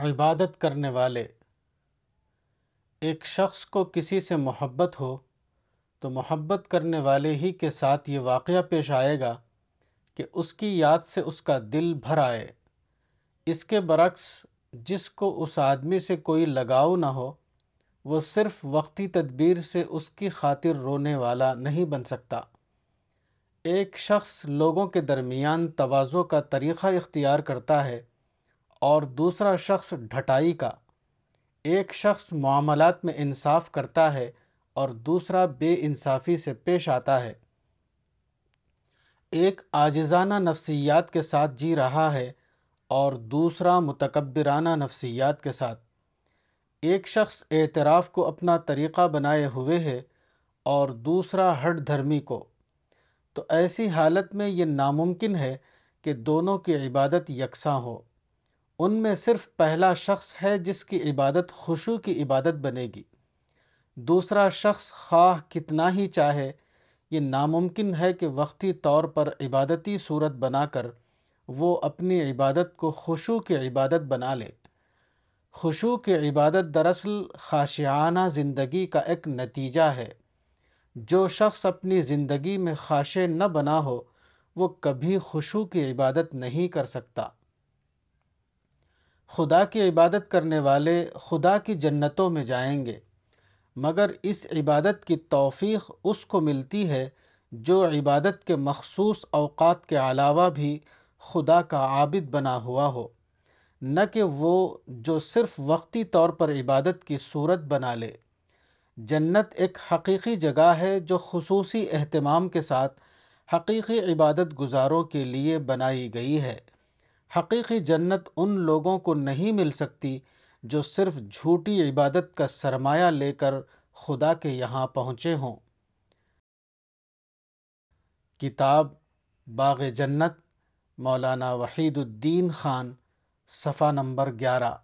इबादत करने वाले एक शख्स को किसी से मोहब्बत हो तो मोहब्बत करने वाले ही के साथ ये वाक़ पेश आएगा कि उसकी याद से उसका दिल भर आए इसके बरक्स जिसको उस आदमी से कोई लगाव ना हो वो सिर्फ़ वक्ती तदबीर से उसकी खातिर रोने वाला नहीं बन सकता एक शख्स लोगों के दरमियान तोज़ों का तरीक़ा इख्तियार करता है और दूसरा शख्स ढटाई का एक शख्स मामलात में इंसाफ करता है और दूसरा बेानसाफ़ी से पेश आता है एक आजिज़ाना नफ्सियात के साथ जी रहा है और दूसरा मतकबराना नफ्सियात के साथ एक शख्स एतराफ़ को अपना तरीक़ा बनाए हुए है और दूसरा हट धर्मी को तो ऐसी हालत में ये नामुमकिन है कि दोनों की इबादत यकसा हो उनमें सिर्फ पहला शख्स है जिसकी इबादत खुशू की इबादत बनेगी दूसरा शख्स खा कितना ही चाहे ये नामुमकिन है कि वक्ती तौर पर इबादती सूरत बनाकर वो अपनी इबादत को खुशू की इबादत बना ले खुशू की इबादत दरअसल खाशियाना ज़िंदगी का एक नतीजा है जो शख्स अपनी ज़िंदगी में खाशे न बना हो वो कभी खुशू की इबादत नहीं कर सकता खुदा की इबादत करने वाले खुदा की जन्नतों में जाएंगे मगर इस इबादत की तौफीक उसको मिलती है जो इबादत के मखसूस अवकात के अलावा भी खुदा का आबिद बना हुआ हो न कि वो जो सिर्फ़ वक्ती तौर पर इबादत की सूरत बना ले जन्नत एक हकीकी जगह है जो खसूसी अहतमाम के साथ हकीकी इबादत गुजारों के लिए बनाई गई है हकीकी जन्नत उन लोगों को नहीं मिल सकती जो सिर्फ झूठी इबादत का सरमाया लेकर खुदा के यहाँ पहुँचे हों किताब बाग जन्नत मौलाना वहीदुद्दीन ख़ान सफ़ा नंबर ग्यारह